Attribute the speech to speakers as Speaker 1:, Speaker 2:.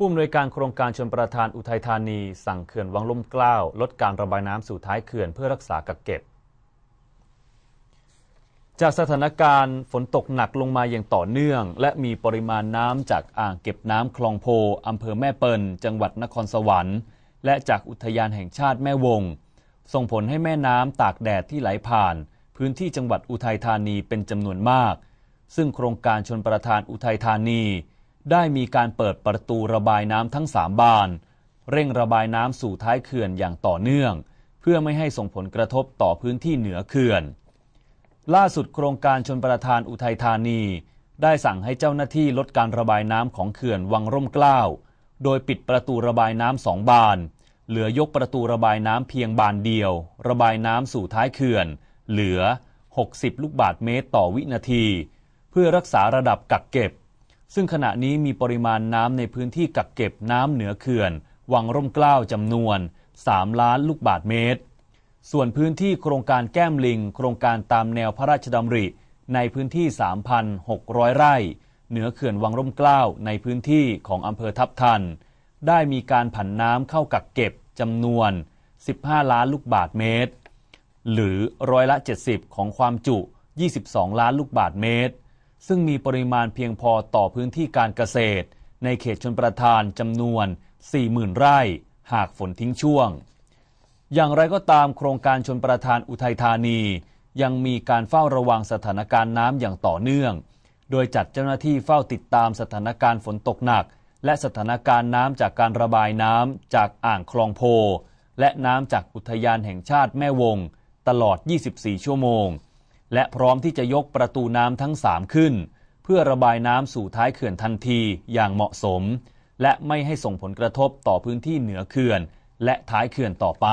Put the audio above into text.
Speaker 1: ผู้อำนวยการโครงการชนประทานอุทัยธานี สั่งเขื่อนวังลมเกล้าลดการระบายน้ำสู่ท้ายเขื่อนเพื่อรักษากักเก็บจากสถานการณ์ฝนตกหนักลงมาอย่างต่อเนื่อง และมีปริมาณน้ำจากอ่างเก็บน้ำคลองโพอำเภอแม่เปิลจังหวัดนครสวรรค์ และจากอุทยานแห่งชาติแม่วง ส่งผลให้แม่น้ำตากแดดที่ไหลผ่าน พื้นที่จังหวัดอุทัยธานีเป็นจำนวนมาก ซึ่งโครงการชนประทานอุทัยธานีได้มีการเปิดประตูระบายน้ำทั้งสามบาน เร่งระบายน้ำสู่ท้ายเขื่อนอย่างต่อเนื่อง เพื่อไม่ให้ส่งผลกระทบต่อพื้นที่เหนือเขื่อน ล่าสุดโครงการชนประทานอุทัยธานี ได้สั่งให้เจ้าหน้าที่ลดการระบายน้ำของเขื่อนวังร่มเกล้าโดยปิดประตูระบายน้ำสองบาน เหลือยกประตูระบายน้ำเพียงบานเดียว ระบายน้ำสู่ท้ายเขื่อน เหลือ 60 ลูกบาทเมตรต่อวินาที เพื่อรักษาระดับกักเก็บซึ่งขณะนี้มีปริมาณน้ำในพื้นที่กักเก็บน้ำเหนือเขื่อน วังร่มเกล้าจำนวน 3 ล้านลูกบาทเมตร ส่วนพื้นที่โครงการแก้มลิง โครงการตามแนวพระราชดำริ ในพื้นที่ 3,600 ไร่เหนือเขื่อนวังร่มเกล้า ในพื้นที่ของอำเภอทับทัน ได้มีการผันน้ำเข้ากักเก็บจำนวน 15 ล้านลูกบาทเมตร หรือร้อยละ 70 ของความจุ 22 ล้านลูกบาทเมตรซึ่งมีปริมาณเพียงพอต่อพื้นที่การเกษตร ในเขตชนประทานจำนวน 40,000 ไร่ หากฝนทิ้งช่วง อย่างไรก็ตามโครงการชนประทานอุทัยธานี ยังมีการเฝ้าระวังสถานการณ์น้ำอย่างต่อเนื่อง โดยจัดเจ้าหน้าที่เฝ้าติดตามสถานการณ์ฝนตกหนัก และสถานการณ์น้ำจากการระบายน้ำจากอ่างคลองโพ และน้ำจากอุทยานแห่งชาติแม่วง ตลอด 24 ชั่วโมงและพร้อมที่จะยกประตูน้ำทั้งสามขึ้น เพื่อระบายน้ำสู่ท้ายเขื่อนทันทีอย่างเหมาะสม และไม่ให้ส่งผลกระทบต่อพื้นที่เหนือเขื่อน และท้ายเขื่อนต่อไป